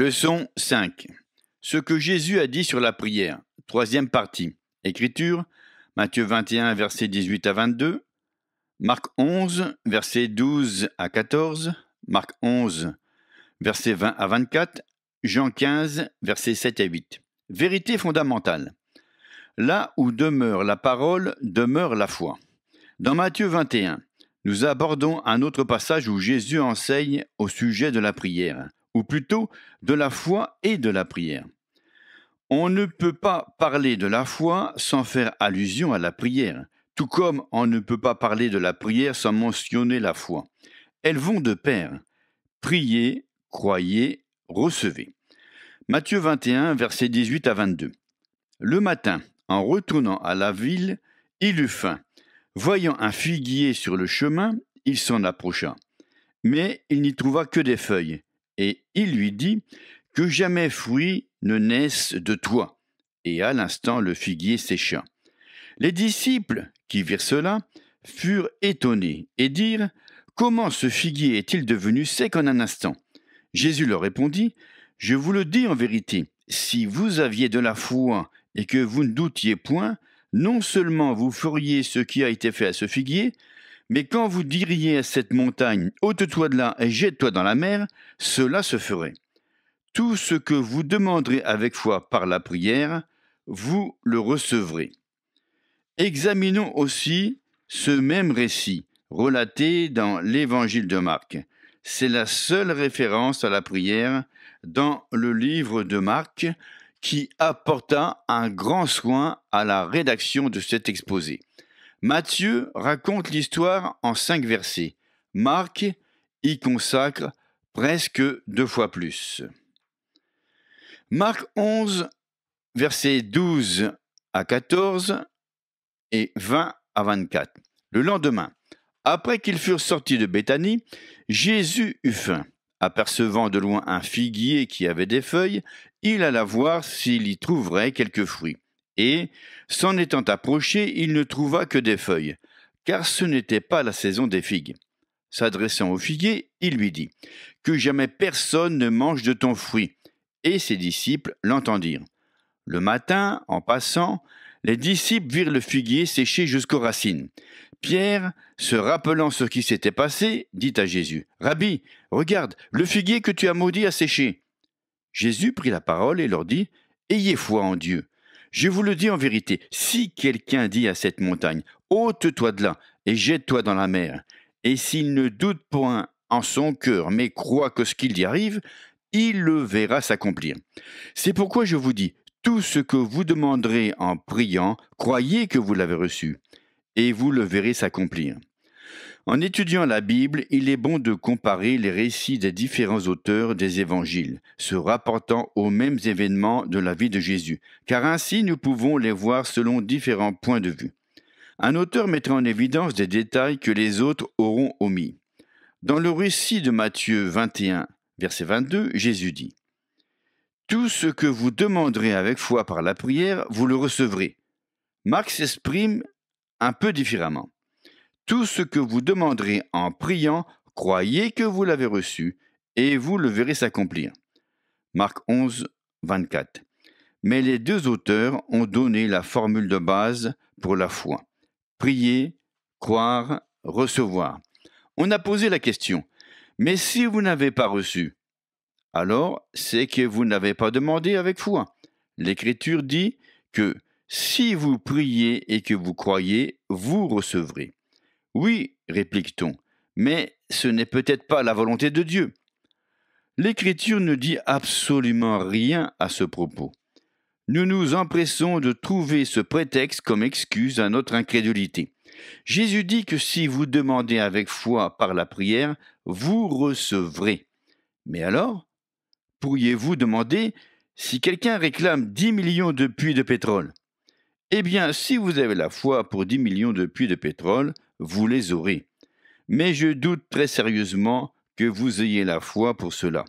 Leçon 5. Ce que Jésus a dit sur la prière. Troisième partie. Écriture. Matthieu 21, versets 18 à 22. Marc 11, versets 12 à 14. Marc 11, versets 20 à 24. Jean 15, versets 7 à 8. Vérité fondamentale. Là où demeure la parole, demeure la foi. Dans Matthieu 21, nous abordons un autre passage où Jésus enseigne au sujet de la prière ou plutôt de la foi et de la prière. On ne peut pas parler de la foi sans faire allusion à la prière, tout comme on ne peut pas parler de la prière sans mentionner la foi. Elles vont de pair. Priez, croyez, recevez. Matthieu 21, versets 18 à 22. Le matin, en retournant à la ville, il eut faim. Voyant un figuier sur le chemin, il s'en approcha. Mais il n'y trouva que des feuilles, et il lui dit Que jamais fruit ne naisse de toi. Et à l'instant le figuier sécha. Les disciples qui virent cela furent étonnés et dirent Comment ce figuier est-il devenu sec en un instant Jésus leur répondit Je vous le dis en vérité, si vous aviez de la foi et que vous ne doutiez point, non seulement vous feriez ce qui a été fait à ce figuier, mais quand vous diriez à cette montagne, ôte-toi de là et jette-toi dans la mer, cela se ferait. Tout ce que vous demanderez avec foi par la prière, vous le recevrez. Examinons aussi ce même récit relaté dans l'Évangile de Marc. C'est la seule référence à la prière dans le livre de Marc qui apporta un grand soin à la rédaction de cet exposé. Matthieu raconte l'histoire en cinq versets. Marc y consacre presque deux fois plus. Marc 11, versets 12 à 14 et 20 à 24. Le lendemain, après qu'ils furent sortis de Béthanie, Jésus eut faim. Apercevant de loin un figuier qui avait des feuilles, il alla voir s'il y trouverait quelques fruits. Et, s'en étant approché, il ne trouva que des feuilles, car ce n'était pas la saison des figues. S'adressant au figuier, il lui dit Que jamais personne ne mange de ton fruit. Et ses disciples l'entendirent. Le matin, en passant, les disciples virent le figuier séché jusqu'aux racines. Pierre, se rappelant ce qui s'était passé, dit à Jésus Rabbi, regarde, le figuier que tu as maudit a séché. Jésus prit la parole et leur dit Ayez foi en Dieu. Je vous le dis en vérité, si quelqu'un dit à cette montagne, ôte-toi de là et jette-toi dans la mer, et s'il ne doute point en son cœur, mais croit que ce qu'il y arrive, il le verra s'accomplir. C'est pourquoi je vous dis, tout ce que vous demanderez en priant, croyez que vous l'avez reçu, et vous le verrez s'accomplir. En étudiant la Bible, il est bon de comparer les récits des différents auteurs des évangiles, se rapportant aux mêmes événements de la vie de Jésus, car ainsi nous pouvons les voir selon différents points de vue un auteur mettra en évidence des détails que les autres auront omis. Dans le récit de Matthieu 21, verset 22, Jésus dit Tout ce que vous demanderez avec foi par la prière, vous le recevrez. Marc s'exprime un peu différemment. Tout ce que vous demanderez en priant, croyez que vous l'avez reçu, et vous le verrez s'accomplir. Marc 11, 24. Mais les deux auteurs ont donné la formule de base pour la foi prier, croire, recevoir. On a posé la question, mais si vous n'avez pas reçu, alors c'est que vous n'avez pas demandé avec foi. L'Écriture dit que si vous priez et que vous croyez, vous recevrez. Oui, réplique-t-on, mais ce n'est peut-être pas la volonté de Dieu. L'Écriture ne dit absolument rien à ce propos nous nous empressons de trouver ce prétexte comme excuse à notre incrédulité. Jésus dit que si vous demandez avec foi par la prière, vous recevrez. Mais alors, pourriez-vous demander si quelqu'un réclame 10 millions de puits de pétrole Eh bien, si vous avez la foi pour 10 millions de puits de pétrole, vous les aurez. Mais je doute très sérieusement que vous ayez la foi pour cela.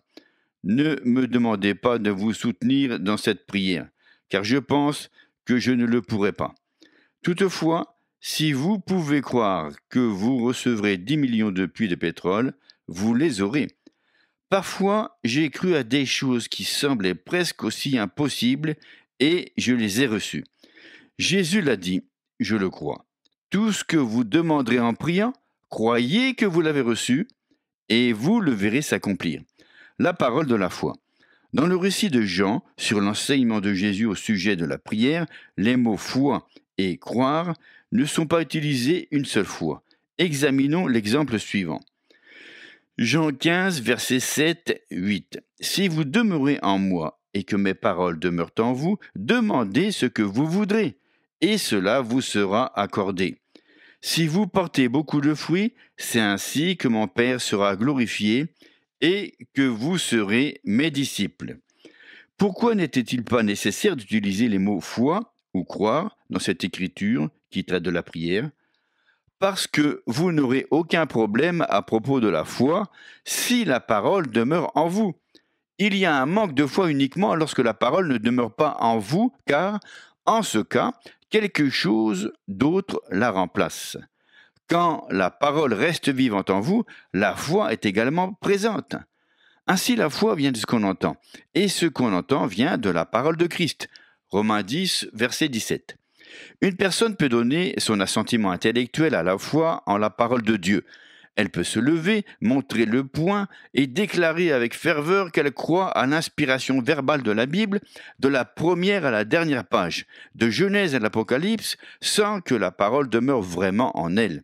Ne me demandez pas de vous soutenir dans cette prière car je pense que je ne le pourrai pas. Toutefois, si vous pouvez croire que vous recevrez 10 millions de puits de pétrole, vous les aurez. Parfois, j'ai cru à des choses qui semblaient presque aussi impossibles et je les ai reçues. Jésus l'a dit, je le crois. Tout ce que vous demanderez en priant, croyez que vous l'avez reçu et vous le verrez s'accomplir. La parole de la foi. Dans le récit de Jean sur l'enseignement de Jésus au sujet de la prière, les mots foi et croire ne sont pas utilisés une seule fois. Examinons l'exemple suivant. Jean 15, verset 7, 8. Si vous demeurez en moi et que mes paroles demeurent en vous, demandez ce que vous voudrez, et cela vous sera accordé. Si vous portez beaucoup de fruits, c'est ainsi que mon Père sera glorifié et que vous serez mes disciples. Pourquoi n'était-il pas nécessaire d'utiliser les mots foi ou croire dans cette écriture qui traite de la prière Parce que vous n'aurez aucun problème à propos de la foi si la parole demeure en vous. Il y a un manque de foi uniquement lorsque la parole ne demeure pas en vous, car, en ce cas, quelque chose d'autre la remplace. Quand la parole reste vivante en vous, la foi est également présente. Ainsi, la foi vient de ce qu'on entend, et ce qu'on entend vient de la parole de Christ. Romains 10, verset 17. Une personne peut donner son assentiment intellectuel à la foi en la parole de Dieu. Elle peut se lever, montrer le point et déclarer avec ferveur qu'elle croit à l'inspiration verbale de la Bible, de la première à la dernière page, de Genèse à l'Apocalypse, sans que la parole demeure vraiment en elle.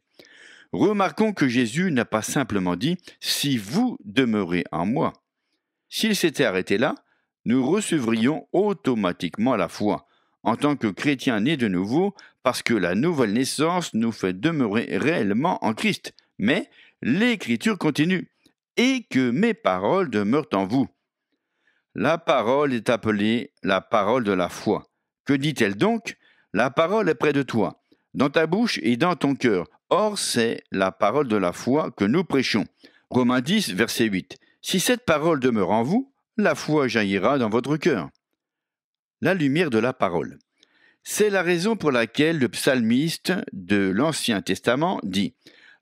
Remarquons que Jésus n'a pas simplement dit ⁇ Si vous demeurez en moi ⁇ S'il s'était arrêté là, nous recevrions automatiquement la foi, en tant que chrétiens nés de nouveau, parce que la nouvelle naissance nous fait demeurer réellement en Christ. Mais l'Écriture continue ⁇ Et que mes paroles demeurent en vous ⁇ La parole est appelée la parole de la foi. Que dit-elle donc La parole est près de toi, dans ta bouche et dans ton cœur Or, c'est la parole de la foi que nous prêchons. Romains 10, verset 8. Si cette parole demeure en vous, la foi jaillira dans votre cœur. La lumière de la parole. C'est la raison pour laquelle le psalmiste de l'Ancien Testament dit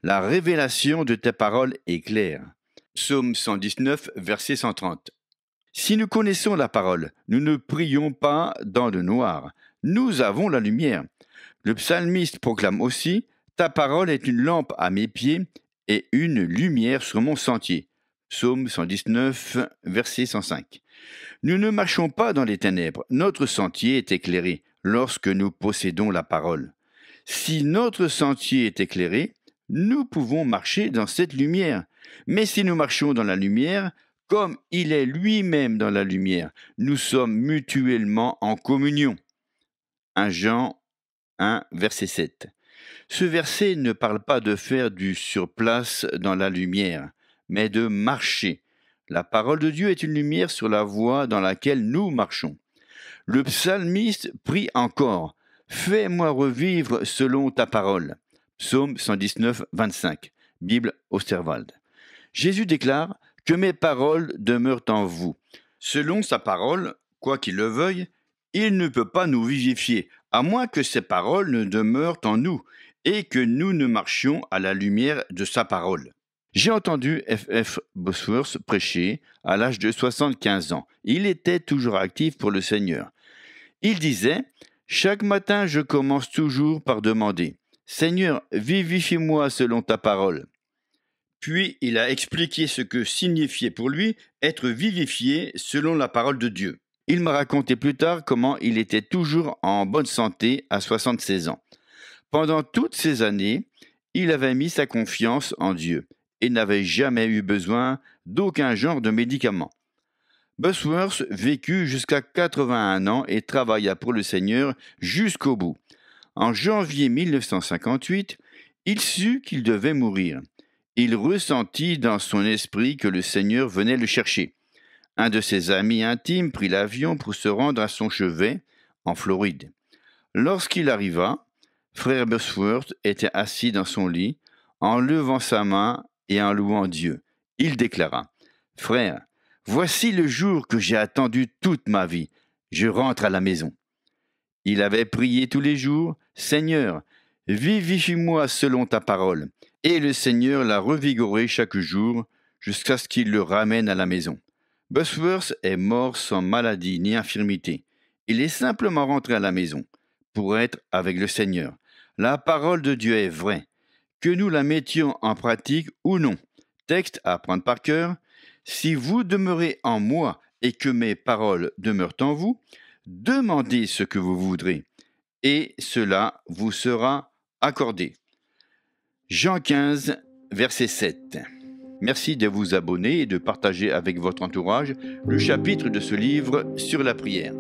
La révélation de tes paroles est claire. Psaume 119, verset 130. Si nous connaissons la parole, nous ne prions pas dans le noir. Nous avons la lumière. Le psalmiste proclame aussi ta parole est une lampe à mes pieds et une lumière sur mon sentier. Psaume 119, verset 105. Nous ne marchons pas dans les ténèbres, notre sentier est éclairé lorsque nous possédons la parole. Si notre sentier est éclairé, nous pouvons marcher dans cette lumière. Mais si nous marchons dans la lumière, comme il est lui-même dans la lumière, nous sommes mutuellement en communion. 1 Jean 1, verset 7. Ce verset ne parle pas de faire du surplace dans la lumière, mais de marcher. La parole de Dieu est une lumière sur la voie dans laquelle nous marchons. Le psalmiste prie encore Fais-moi revivre selon ta parole. Psaume 119, 25, Bible Osterwald. Jésus déclare Que mes paroles demeurent en vous. Selon sa parole, quoi qu'il le veuille, il ne peut pas nous vivifier, à moins que ses paroles ne demeurent en nous et que nous ne marchions à la lumière de sa parole. J'ai entendu F.F. Bosworth prêcher à l'âge de 75 ans. Il était toujours actif pour le Seigneur. Il disait Chaque matin, je commence toujours par demander Seigneur, vivifie-moi selon ta parole. Puis il a expliqué ce que signifiait pour lui être vivifié selon la parole de Dieu. Il m'a raconté plus tard comment il était toujours en bonne santé à 76 ans. Pendant toutes ces années, il avait mis sa confiance en Dieu et n'avait jamais eu besoin d'aucun genre de médicament. Busworth vécut jusqu'à 81 ans et travailla pour le Seigneur jusqu'au bout. En janvier 1958, il sut qu'il devait mourir. Il ressentit dans son esprit que le Seigneur venait le chercher. Un de ses amis intimes prit l'avion pour se rendre à son chevet, en Floride. Lorsqu'il arriva, frère Bosworth était assis dans son lit, en levant sa main et en louant Dieu. Il déclara Frère, voici le jour que j'ai attendu toute ma vie. Je rentre à la maison. Il avait prié tous les jours Seigneur, vivifie-moi selon ta parole. Et le Seigneur l'a revigoré chaque jour jusqu'à ce qu'il le ramène à la maison. Busworth est mort sans maladie ni infirmité. Il est simplement rentré à la maison pour être avec le Seigneur. La parole de Dieu est vraie. Que nous la mettions en pratique ou non, texte à prendre par cœur, si vous demeurez en moi et que mes paroles demeurent en vous, demandez ce que vous voudrez, et cela vous sera accordé. Jean 15, verset 7. Merci de vous abonner et de partager avec votre entourage le chapitre de ce livre sur la prière.